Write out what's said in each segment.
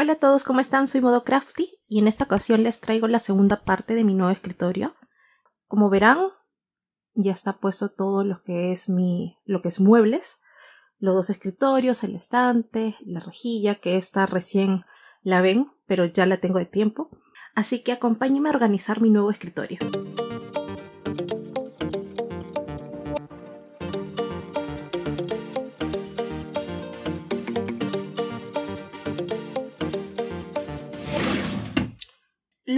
Hola a todos, ¿cómo están? Soy Modo Crafty y en esta ocasión les traigo la segunda parte de mi nuevo escritorio. Como verán, ya está puesto todo lo que es mi lo que es muebles, los dos escritorios, el estante, la rejilla que esta recién la ven, pero ya la tengo de tiempo. Así que acompáñenme a organizar mi nuevo escritorio.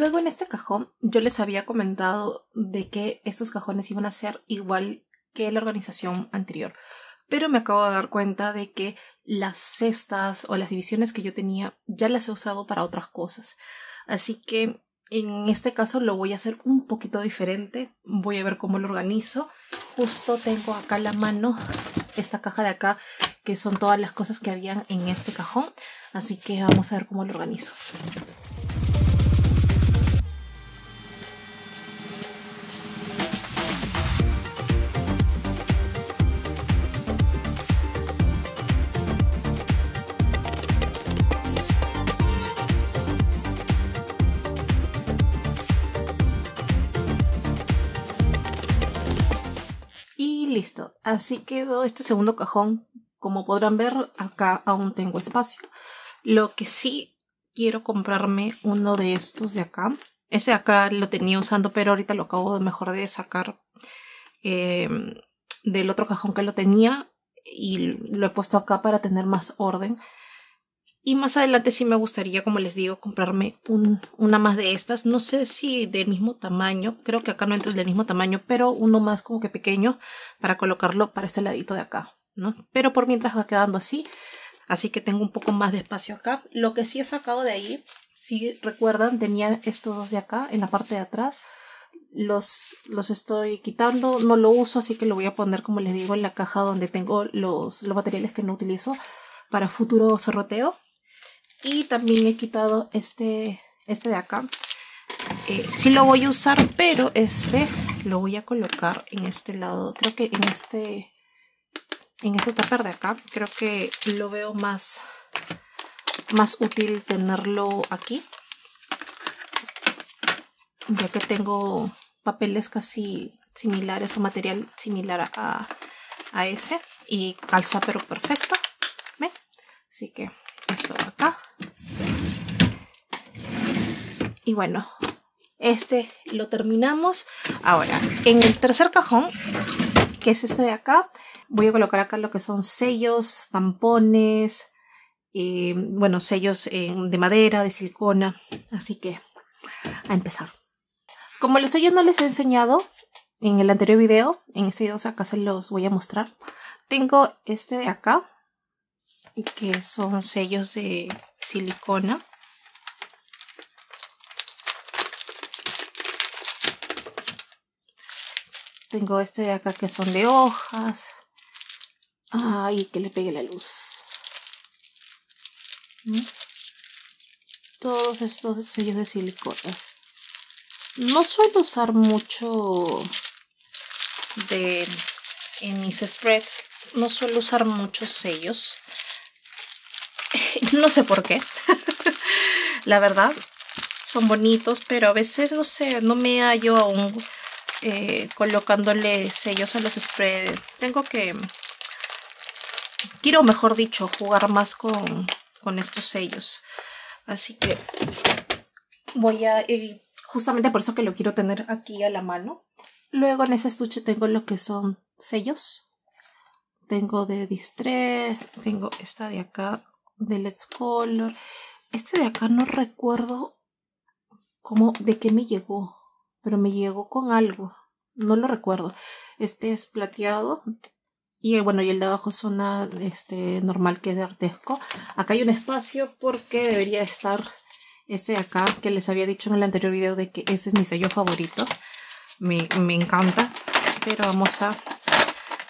Luego en este cajón yo les había comentado de que estos cajones iban a ser igual que la organización anterior, pero me acabo de dar cuenta de que las cestas o las divisiones que yo tenía ya las he usado para otras cosas. Así que en este caso lo voy a hacer un poquito diferente, voy a ver cómo lo organizo. Justo tengo acá la mano esta caja de acá que son todas las cosas que habían en este cajón, así que vamos a ver cómo lo organizo. así quedó este segundo cajón. Como podrán ver, acá aún tengo espacio. Lo que sí quiero comprarme uno de estos de acá. Ese acá lo tenía usando, pero ahorita lo acabo mejor de sacar em, del otro cajón que lo tenía y lo he puesto acá para tener más orden. Y más adelante sí me gustaría, como les digo, comprarme un, una más de estas. No sé si del mismo tamaño, creo que acá no entra el del mismo tamaño, pero uno más como que pequeño para colocarlo para este ladito de acá, ¿no? Pero por mientras va quedando así, así que tengo un poco más de espacio acá. Lo que sí he sacado de ahí, si recuerdan, tenía estos dos de acá en la parte de atrás. Los, los estoy quitando, no lo uso, así que lo voy a poner, como les digo, en la caja donde tengo los, los materiales que no utilizo para futuro sorroteo y también he quitado este, este de acá. Eh, sí lo voy a usar, pero este lo voy a colocar en este lado. Creo que en este, en este tupper de acá, creo que lo veo más, más útil tenerlo aquí. Ya que tengo papeles casi similares o material similar a, a ese. Y calza pero perfecto. ¿Ven? Así que esto acá. Y bueno, este lo terminamos. Ahora, en el tercer cajón, que es este de acá, voy a colocar acá lo que son sellos, tampones, eh, bueno, sellos eh, de madera, de silicona. Así que, a empezar. Como los sellos no les he enseñado en el anterior video, en este video acá se los voy a mostrar. Tengo este de acá, y que son sellos de silicona tengo este de acá que son de hojas ay que le pegue la luz ¿Mm? todos estos sellos de silicona no suelo usar mucho de en mis spreads no suelo usar muchos sellos no sé por qué, la verdad, son bonitos, pero a veces, no sé, no me hallo aún eh, colocándole sellos a los spreads tengo que, quiero mejor dicho, jugar más con, con estos sellos, así que voy a, justamente por eso que lo quiero tener aquí a la mano, Luego en ese estuche tengo lo que son sellos. Tengo de distre tengo esta de acá, de Let's Color. Este de acá no recuerdo como de qué me llegó, pero me llegó con algo. No lo recuerdo. Este es plateado. Y bueno, y el de abajo es este, normal que es de Artesco. Acá hay un espacio porque debería estar ese de acá que les había dicho en el anterior video de que ese es mi sello favorito. Me, encanta. Pero vamos a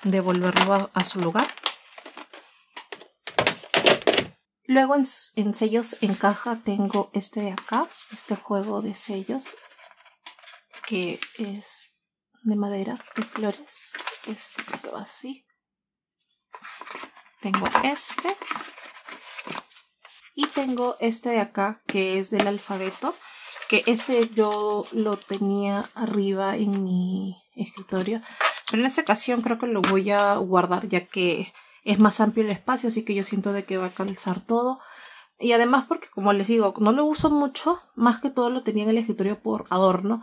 devolverlo a su lugar. Luego en, sellos en caja tengo este de acá, este juego de sellos que es de madera y flores. Esto que va así. Tengo este. Y tengo este de acá que es del alfabeto. Que este yo lo tenía arriba en mi escritorio. Pero en esta ocasión creo que lo voy a guardar ya que es más amplio el espacio, así que yo siento de que va a calzar todo. Y además porque, como les digo, no lo uso mucho, más que todo lo tenía en el escritorio por adorno,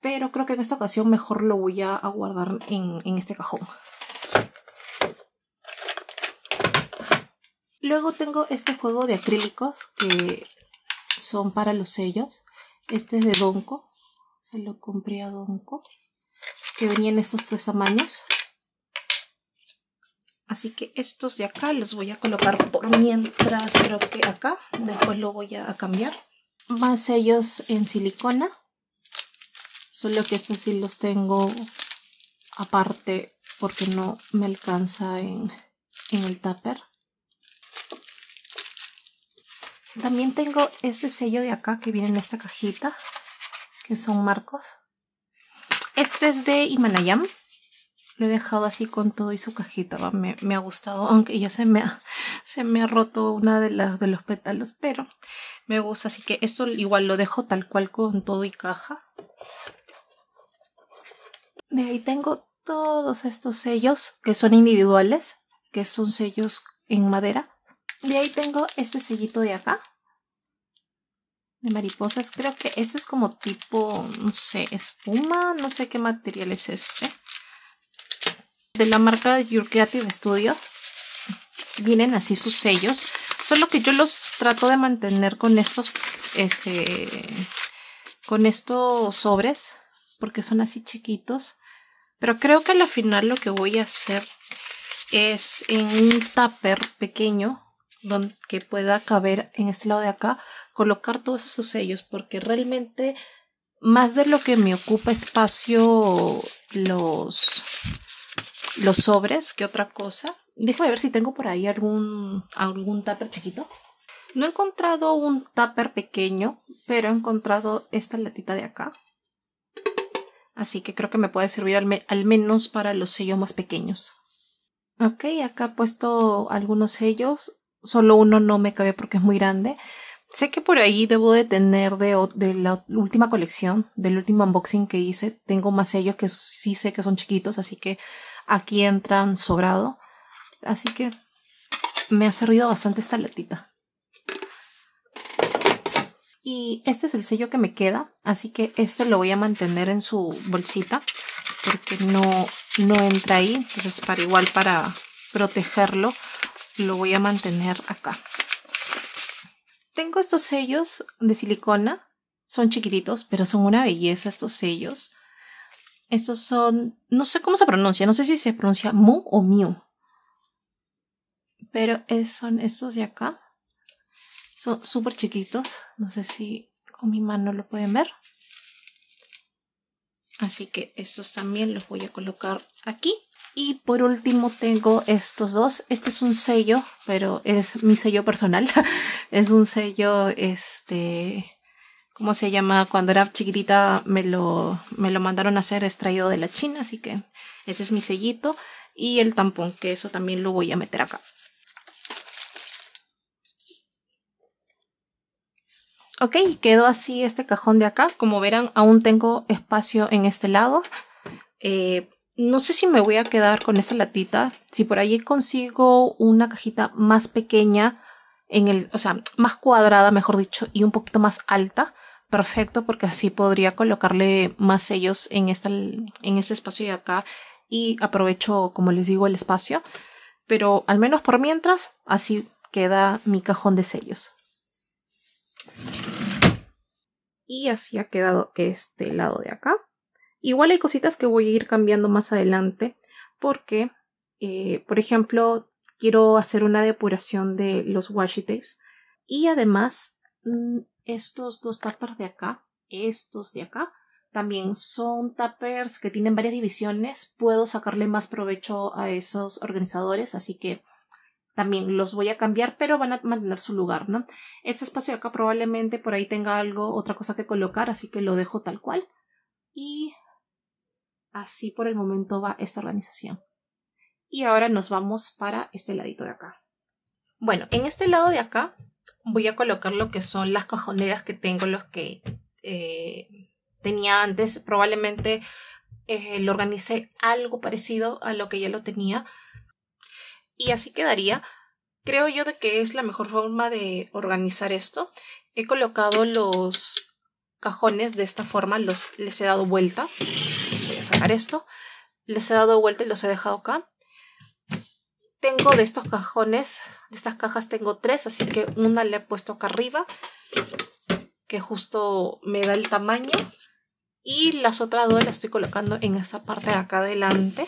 pero creo que en esta ocasión mejor lo voy a guardar en, en este cajón. Luego tengo este juego de acrílicos que son para los sellos. Este es de Donko. Se lo compré a Donko. Que venía en estos tres tamaños. Así que estos de acá los voy a colocar por mientras, creo que acá. Después lo voy a cambiar. Más sellos en silicona. Solo que estos sí los tengo aparte porque no me alcanza en, el tupper. También tengo este sello de acá que viene en esta cajita, que son marcos. Este es de Himalayam. Lo he dejado así con todo y su cajita. Me, ha gustado, aunque ya se me ha, se me ha roto una de las de los pétalos, pero me gusta. Así que esto igual lo dejo tal cual con todo y caja. De ahí tengo todos estos sellos que son individuales, que son sellos en madera. De ahí tengo este sellito de acá, de mariposas. Creo que este es como tipo, no sé, espuma, no sé qué material es este de la marca Your Creative Studio. Vienen así sus sellos. Solo que yo los trato de mantener con estos, este, con estos sobres, porque son así chiquitos. Pero creo que al final lo que voy a hacer es en un tupper pequeño, donde, que pueda caber en este lado de acá, colocar todos esos sellos, porque realmente más de lo que me ocupa espacio los los sobres que otra cosa. Déjame ver si tengo por ahí algún, algún tupper chiquito. No he encontrado un tupper pequeño, pero he encontrado esta latita de acá. Así que creo que me puede servir al, menos para los sellos más pequeños. Ok, acá he puesto algunos sellos. Solo uno no me cabe porque es muy grande. Sé que por ahí debo de tener de, de, la última colección, del último unboxing que hice. Tengo más sellos que sí sé que son chiquitos, así que aquí entran sobrado. Así que me ha servido bastante esta latita. Y este es el sello que me queda, así que este lo voy a mantener en su bolsita porque no, no entra ahí. Entonces para igual para protegerlo lo voy a mantener acá. Tengo estos sellos de silicona, son chiquititos, pero son una belleza estos sellos. Estos son, no sé cómo se pronuncia, no sé si se pronuncia mu o miu. Pero son estos de acá. Son súper chiquitos. No sé si con mi mano lo pueden ver. Así que estos también los voy a colocar aquí. Y por último tengo estos dos. Este es un sello, pero es mi sello personal. es un sello este ¿cómo se llama? Cuando era chiquitita me lo, mandaron a hacer extraído de la China, así que ese es mi sellito. Y el tampón, que eso también lo voy a meter acá. Ok, quedó así este cajón de acá. Como verán, aún tengo espacio en este lado. Eh, no sé si me voy a quedar con esta latita. Si por allí consigo una cajita más pequeña, en el, o sea, más cuadrada, mejor dicho, y un poquito más alta, perfecto porque así podría colocarle más sellos en, en este espacio de acá y aprovecho, como les digo, el espacio. Pero al menos por mientras, así queda mi cajón de sellos. Y así ha quedado este lado de acá. Igual hay cositas que voy a ir cambiando más adelante porque, eh, por ejemplo, quiero hacer una depuración de los washi tapes y además mm, estos dos tappers de acá, estos de acá, también son tappers que tienen varias divisiones. Puedo sacarle más provecho a esos organizadores, así que también los voy a cambiar, pero van a mantener su lugar, ¿no? Este espacio de acá probablemente por ahí tenga algo, otra cosa que colocar, así que lo dejo tal cual. Y así por el momento va esta organización. Y ahora nos vamos para este ladito de acá. Bueno, en este lado de acá voy a colocar lo que son las cajoneras que tengo, los que eh, tenía antes. Probablemente eh, lo organicé algo parecido a lo que ya lo tenía. Y así quedaría. Creo yo de que es la mejor forma de organizar esto. He colocado los cajones de esta forma, los, les he dado vuelta. Voy a sacar esto. Les he dado vuelta y los he dejado acá tengo de estos cajones, de estas cajas tengo tres, así que una le he puesto acá arriba, que justo me da el tamaño. Y las otras dos las estoy colocando en esta parte de acá adelante,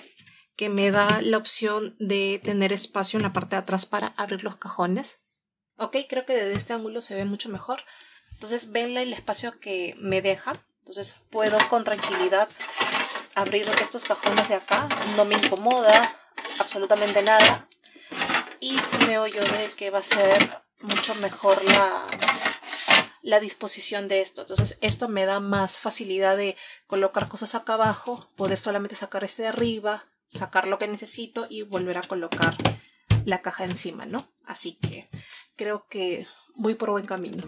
que me da la opción de tener espacio en la parte de atrás para abrir los cajones. Ok, creo que desde este ángulo se ve mucho mejor. Entonces ven el espacio que me deja. Entonces puedo con tranquilidad abrir estos cajones de acá. No me incomoda absolutamente nada. Y creo yo de que va a ser mucho mejor la, la disposición de esto. Entonces esto me da más facilidad de colocar cosas acá abajo, poder solamente sacar este de arriba, sacar lo que necesito y volver a colocar la caja encima, ¿no? Así que creo que voy por buen camino.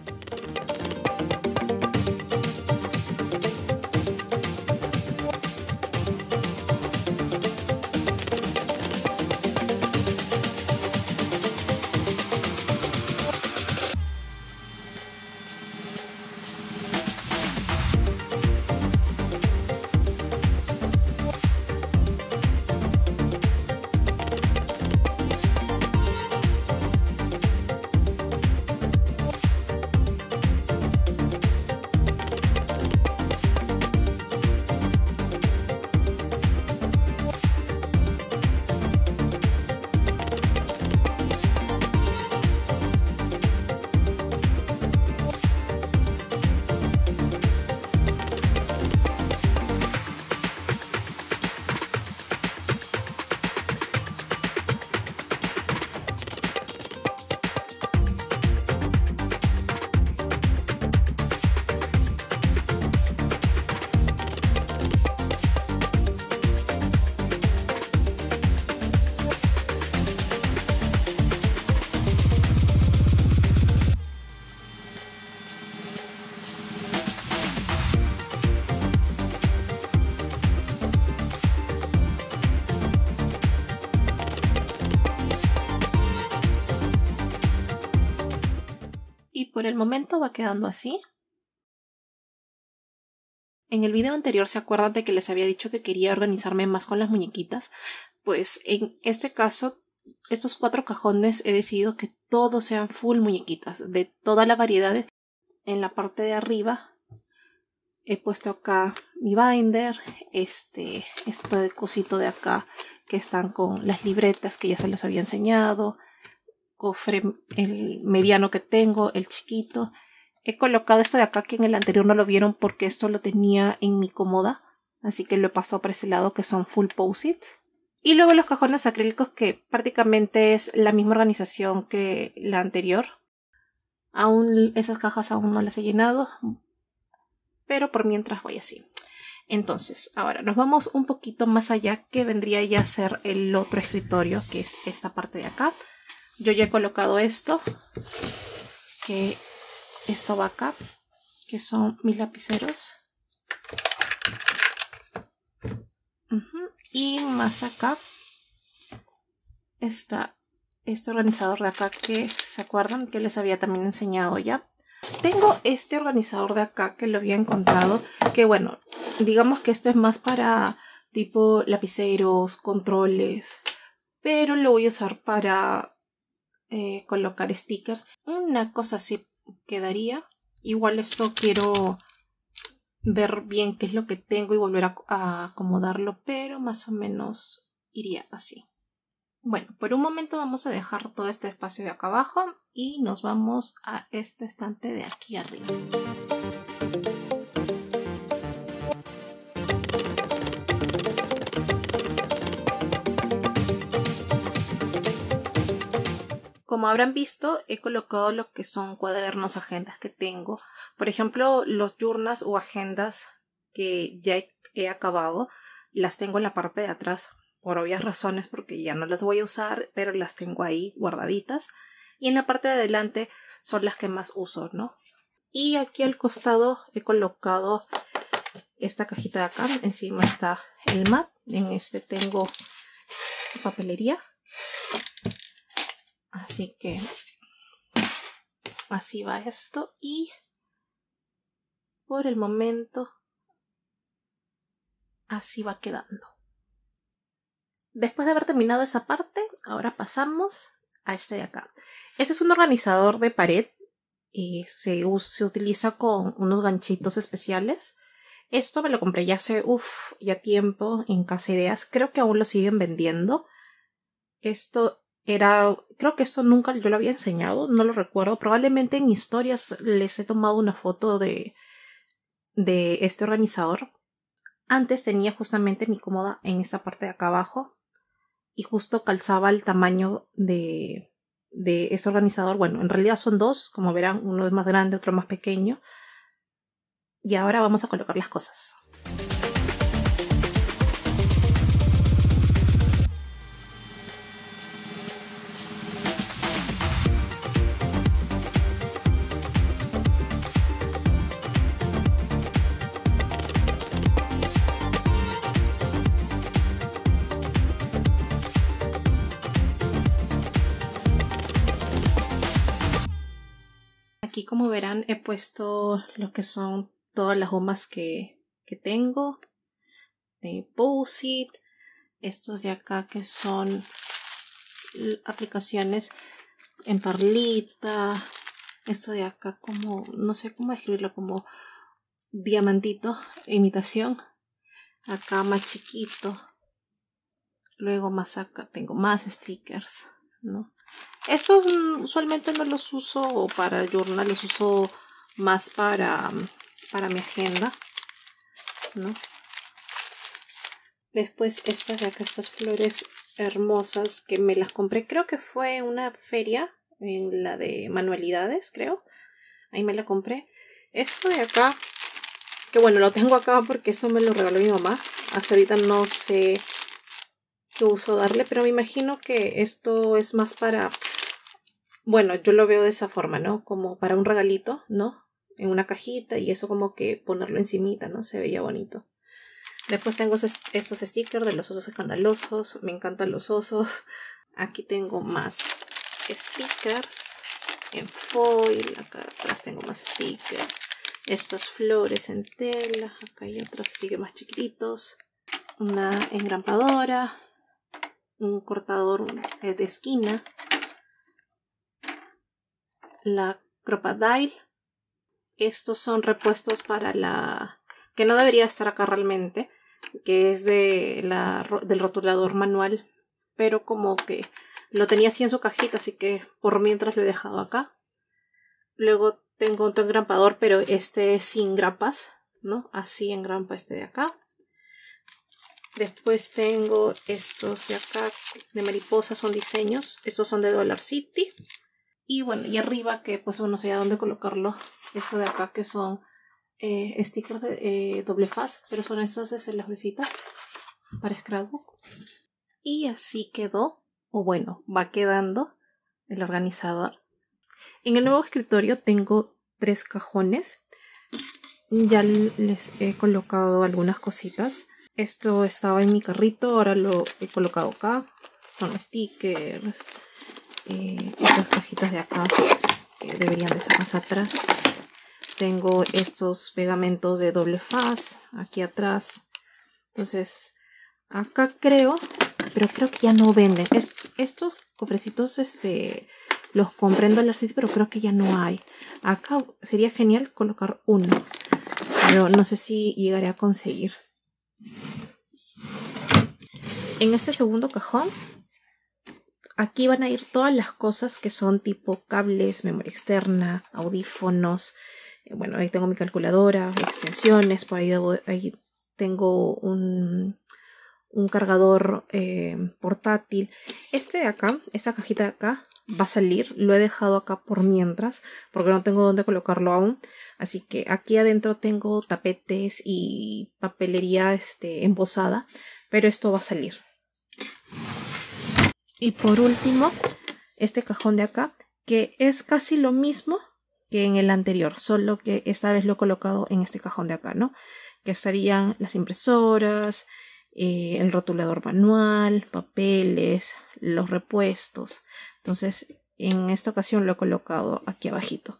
por el momento va quedando así. En el video anterior, ¿se acuerdan de que les había dicho que quería organizarme más con las muñequitas? Pues en este caso, estos cuatro cajones he decidido que todos sean full muñequitas, de toda la variedad. En la parte de arriba he puesto acá mi binder, este, este cosito de acá que están con las libretas que ya se los había enseñado, cofre, el mediano que tengo, el chiquito. He colocado esto de acá que en el anterior no lo vieron porque esto lo tenía en mi cómoda. Así que lo he pasado para ese lado que son full posits Y luego los cajones acrílicos que prácticamente es la misma organización que la anterior. Aún esas cajas aún no las he llenado. Pero por mientras voy así. Entonces, ahora nos vamos un poquito más allá que vendría ya a ser el otro escritorio que es esta parte de acá yo ya he colocado esto que esto va acá que son mis lapiceros y más acá está este organizador de acá que se acuerdan que les había también enseñado ya tengo este organizador de acá que lo había encontrado que bueno digamos que esto es más para tipo lapiceros controles pero lo voy a usar para eh, colocar stickers. Una cosa así quedaría. Igual esto quiero ver bien qué es lo que tengo y volver a acomodarlo, pero más o menos iría así. Bueno, por un momento vamos a dejar todo este espacio de acá abajo y nos vamos a este estante de aquí arriba. Como habrán visto, he colocado lo que son cuadernos, agendas que tengo. Por ejemplo, los journals o agendas que ya he, acabado, las tengo en la parte de atrás, por obvias razones, porque ya no las voy a usar, pero las tengo ahí guardaditas. Y en la parte de adelante son las que más uso, ¿no? Y aquí al costado he colocado esta cajita de acá. Encima está el mat. En este tengo la papelería así que así va esto y por el momento así va quedando después de haber terminado esa parte ahora pasamos a este de acá este es un organizador de pared y eh, se, se utiliza con unos ganchitos especiales esto me lo compré ya hace uff ya tiempo en casa ideas creo que aún lo siguen vendiendo esto era, creo que eso nunca yo lo había enseñado, no lo recuerdo. Probablemente en historias les he tomado una foto de, de este organizador. Antes tenía justamente mi cómoda en esta parte de acá abajo y justo calzaba el tamaño de, de ese organizador. Bueno, en realidad son dos, como verán, uno es más grande, otro más pequeño. Y ahora vamos a colocar las cosas. Y como verán he puesto lo que son todas las gomas que, tengo. De posit Estos de acá que son aplicaciones en perlita. Esto de acá como, no sé cómo escribirlo como diamantito, imitación. Acá más chiquito. Luego más acá tengo más stickers, ¿no? Estos usualmente no los uso para journal, los uso más para, para mi agenda. Después estas de acá, estas flores hermosas que me las compré. Creo que fue una feria, en la de manualidades, creo. Ahí me la compré. Esto de acá, que bueno, lo tengo acá porque eso me lo regaló mi mamá. Hasta ahorita no sé qué uso darle, pero me imagino que esto es más para bueno, yo lo veo de esa forma, ¿no? Como para un regalito, ¿no? En una cajita y eso como que ponerlo encimita, ¿no? Se veía bonito. Después tengo estos stickers de los osos escandalosos. Me encantan los osos. Aquí tengo más stickers en foil. Acá atrás tengo más stickers. Estas flores en tela. Acá hay otros stickers más chiquititos. Una engrampadora. Un cortador eh, de esquina la Crocodile. Estos son repuestos para la... que no debería estar acá realmente, que es de la, del rotulador manual, pero como que lo tenía así en su cajita, así que por mientras lo he dejado acá. Luego tengo otro engrampador, pero este es sin grapas, ¿no? Así engrampa este de acá. Después tengo estos de acá de mariposa son diseños. Estos son de Dollar City. Y bueno, y arriba que pues no sé a dónde colocarlo. Esto de acá que son eh, stickers de eh, doble faz, pero son estas de besitas para scrapbook. Y así quedó, o bueno, va quedando el organizador. En el nuevo escritorio tengo tres cajones. Ya les he colocado algunas cositas. Esto estaba en mi carrito, ahora lo he colocado acá. Son stickers, estas cajitas de acá que deberían de estar más atrás tengo estos pegamentos de doble faz aquí atrás entonces acá creo pero creo que ya no venden estos cofrecitos este los compré en Dollar City pero creo que ya no hay acá sería genial colocar uno pero no sé si llegaré a conseguir en este segundo cajón aquí van a ir todas las cosas que son tipo cables, memoria externa, audífonos. Eh, bueno, ahí tengo mi calculadora, extensiones, por ahí, tengo un, cargador eh, portátil. Este de acá, esta cajita de acá, va a salir. Lo he dejado acá por mientras, porque no tengo dónde colocarlo aún. Así que aquí adentro tengo tapetes y papelería este, embosada, pero esto va a salir. Y por último, este cajón de acá, que es casi lo mismo que en el anterior, solo que esta vez lo he colocado en este cajón de acá, ¿no? Que estarían las impresoras, eh, el rotulador manual, papeles, los repuestos. Entonces, en esta ocasión lo he colocado aquí abajito.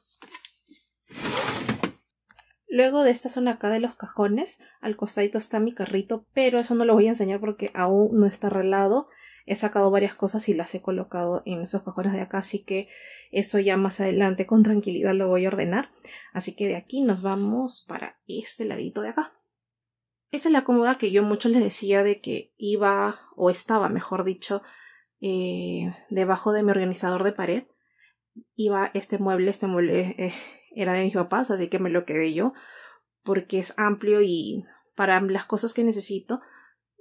Luego de esta zona acá de los cajones, al costadito está mi carrito, pero eso no lo voy a enseñar porque aún no está arreglado he sacado varias cosas y las he colocado en esos cajones de acá, así que eso ya más adelante con tranquilidad lo voy a ordenar. Así que de aquí nos vamos para este ladito de acá. Esa es la cómoda que yo mucho les decía de que iba o estaba, mejor dicho, eh, debajo de mi organizador de pared. Iba este mueble, este mueble eh, era de mis papás, así que me lo quedé yo porque es amplio y para las cosas que necesito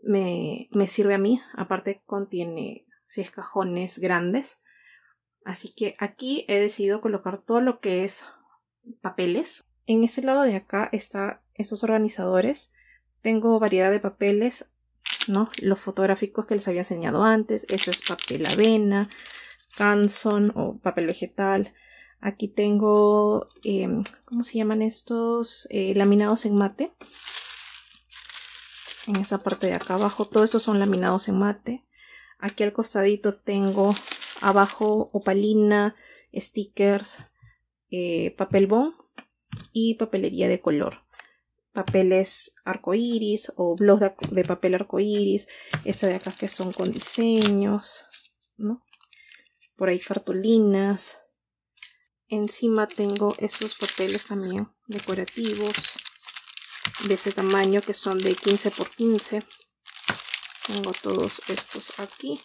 me, me sirve a mí. Aparte contiene seis cajones grandes. Así que aquí he decidido colocar todo lo que es papeles. En ese lado de acá están esos organizadores. Tengo variedad de papeles, ¿no? Los fotográficos que les había enseñado antes. Eso es papel avena, canson o papel vegetal. Aquí tengo, eh, ¿cómo se llaman estos? Eh, laminados en mate en esa parte de acá abajo. Todo eso son laminados en mate. Aquí al costadito tengo abajo opalina, stickers, eh, papel bond y papelería de color. Papeles arcoíris o blogs de, papel arcoíris. Esta de acá que son con diseños, Por ahí fartulinas. Encima tengo estos papeles también decorativos de ese tamaño que son de 15 por 15 tengo todos estos aquí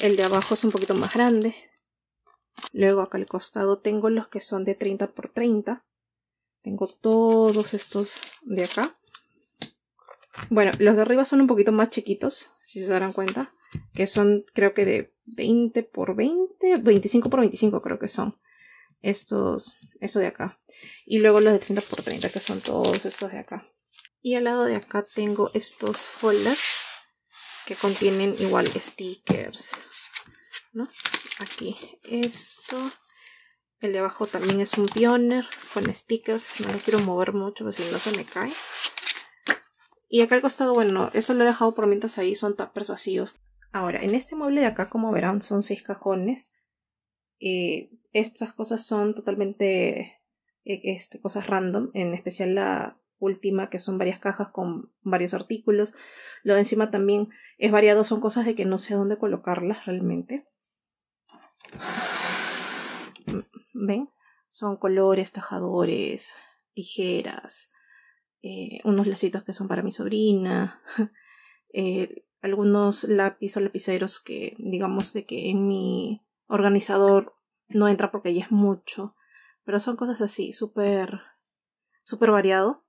el de abajo es un poquito más grande luego acá al costado tengo los que son de 30 por 30 tengo todos estos de acá bueno, los de arriba son un poquito más chiquitos, si se darán cuenta, que son creo que de 20 por 20, 25 por 25 creo que son estos, eso de acá. Y luego los de 30 por 30 que son todos estos de acá. Y al lado de acá tengo estos folders que contienen igual stickers. ¿no? Aquí esto. El de abajo también es un pioner con stickers. No lo quiero mover mucho porque si no se me cae. Y acá al costado, bueno, eso lo he dejado por mientras ahí son tapers vacíos. Ahora, en este mueble de acá, como verán, son seis cajones. Eh, estas cosas son totalmente eh, este, cosas random, en especial la última, que son varias cajas con varios artículos. Lo de encima también es variado, son cosas de que no sé dónde colocarlas realmente. ¿Ven? Son colores, tajadores, tijeras, eh, unos lacitos que son para mi sobrina, algunos lápiz o lapiceros que digamos de que en mi organizador no entra porque ya es mucho. Pero son cosas así, súper, súper variado.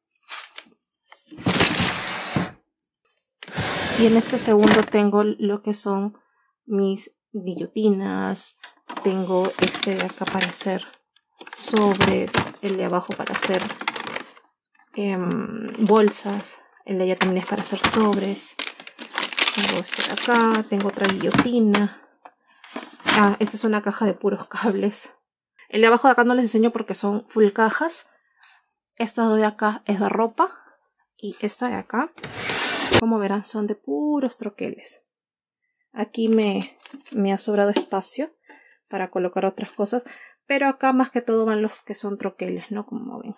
Y en este segundo tengo lo que son mis guillotinas, tengo este de acá para hacer sobres, el de abajo para hacer em, bolsas, el de allá también es para hacer sobres. Tengo este de acá, tengo otra guillotina, Ah, esta es una caja de puros cables. El de abajo de acá no les enseño porque son full cajas. Esta de acá es de ropa. Y esta de acá, como verán, son de puros troqueles. Aquí me, me ha sobrado espacio para colocar otras cosas. Pero acá más que todo van los que son troqueles, ¿no? Como ven.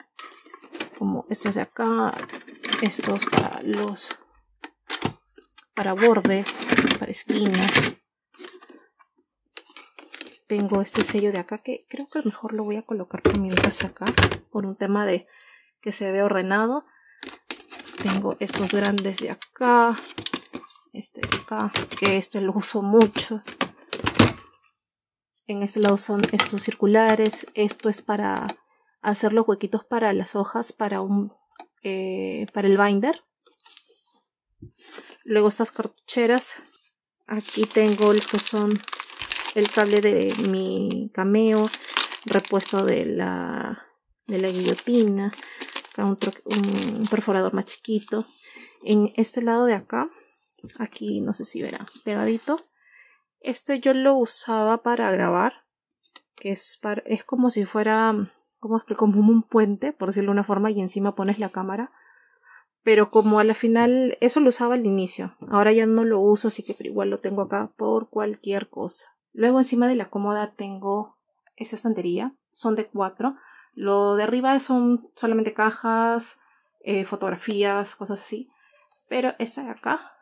Como estos de acá, estos para los... para bordes, para esquinas tengo este sello de acá que creo que mejor lo voy a colocar por mi mientras acá por un tema de que se vea ordenado tengo estos grandes de acá este de acá que este lo uso mucho en este lado son estos circulares esto es para hacer los huequitos para las hojas para un eh, para el binder luego estas cartucheras aquí tengo los que son el cable de mi cameo, repuesto de la, de la guillotina, un, perforador más chiquito. En este lado de acá, aquí no sé si verá, pegadito, este yo lo usaba para grabar, que es, para, es como si fuera, como, como un puente, por decirlo de una forma, y encima pones la cámara. Pero como a la final, eso lo usaba al inicio. Ahora ya no lo uso, así que igual lo tengo acá por cualquier cosa. Luego encima de la cómoda tengo esa estantería, son de cuatro. Lo de arriba son solamente cajas, eh, fotografías, cosas así. Pero esa de acá,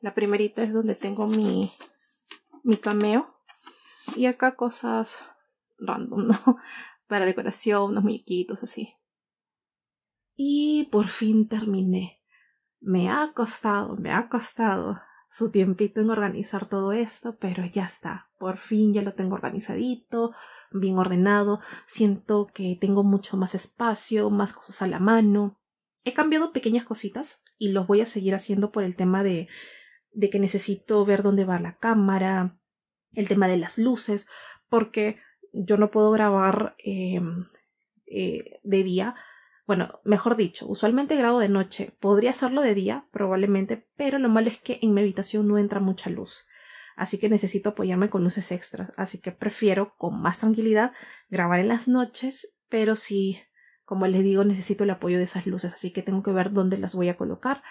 la primerita es donde tengo mi, mi cameo. Y acá cosas random, ¿no? Para decoración, unos muñequitos así. Y por fin terminé. Me ha costado, me ha costado su tiempito en organizar todo esto, pero ya está. Por fin ya lo tengo organizadito, bien ordenado. Siento que tengo mucho más espacio, más cosas a la mano. He cambiado pequeñas cositas y los voy a seguir haciendo por el tema de, de que necesito ver dónde va la cámara, el tema de las luces, porque yo no puedo grabar em, eh, de día bueno, mejor dicho, usualmente grabo de noche. Podría hacerlo de día, probablemente, pero lo malo es que en mi habitación no entra mucha luz. Así que necesito apoyarme con luces extras. Así que prefiero, con más tranquilidad, grabar en las noches, pero sí, como les digo, necesito el apoyo de esas luces. Así que tengo que ver dónde las voy a colocar.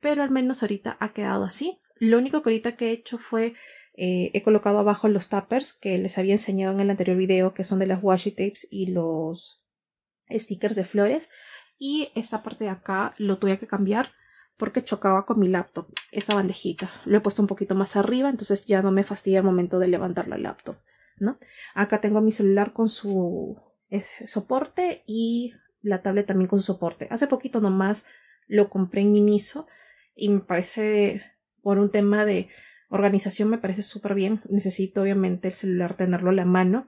Pero al menos ahorita ha quedado así. Lo único que ahorita que he hecho fue eh, he colocado abajo los tappers que les había enseñado en el anterior video, que son de las washi tapes y los stickers de flores y esta parte de acá lo tuve que cambiar porque chocaba con mi laptop, esta bandejita. Lo he puesto un poquito más arriba, entonces ya no me fastidia el momento de levantar la laptop, ¿no? Acá tengo mi celular con su soporte y la tablet también con su soporte. Hace poquito nomás lo compré en Miniso y me parece, por un tema de organización, me parece súper bien. Necesito obviamente el celular tenerlo a la mano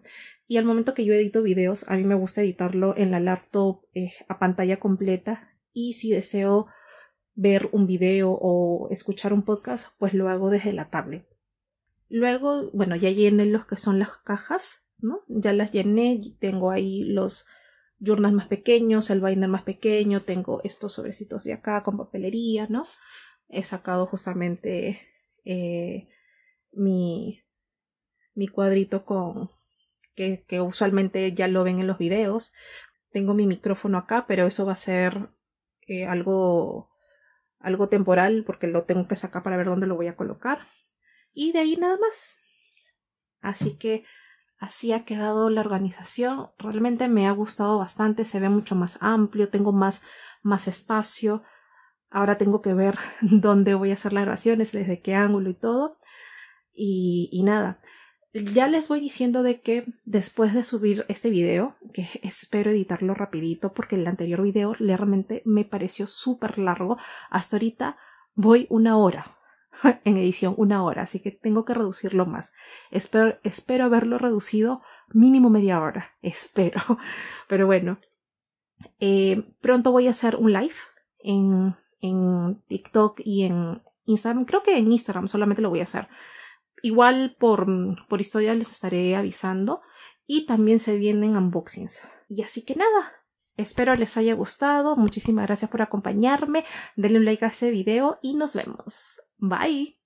y al momento que yo edito videos, a mí me gusta editarlo en la laptop eh, a pantalla completa. Y si deseo ver un video o escuchar un podcast, pues lo hago desde la tablet. Luego, bueno, ya llené los que son las cajas, ¿no? Ya las llené, tengo ahí los journals más pequeños, el binder más pequeño, tengo estos sobrecitos de acá con papelería, ¿no? He sacado justamente eh, mi, mi cuadrito con, que, usualmente ya lo ven en los videos. Tengo mi micrófono acá, pero eso va a ser eh, algo, algo temporal porque lo tengo que sacar para ver dónde lo voy a colocar. Y de ahí nada más. Así que así ha quedado la organización. Realmente me ha gustado bastante, se ve mucho más amplio, tengo más, más espacio. Ahora tengo que ver dónde voy a hacer las grabaciones, desde qué ángulo y todo. y nada, ya les voy diciendo de que después de subir este video, que espero editarlo rapidito porque el anterior video realmente me pareció súper largo, hasta ahorita voy una hora en edición, una hora, así que tengo que reducirlo más. Espero, espero haberlo reducido mínimo media hora, espero. Pero bueno, eh, pronto voy a hacer un live en, en TikTok y en Instagram, creo que en Instagram solamente lo voy a hacer. Igual por, mm, por historia les estaré avisando. Y también se vienen unboxings. Y así que nada. Espero les haya gustado. Muchísimas gracias por acompañarme. Denle un like a este video y nos vemos. Bye.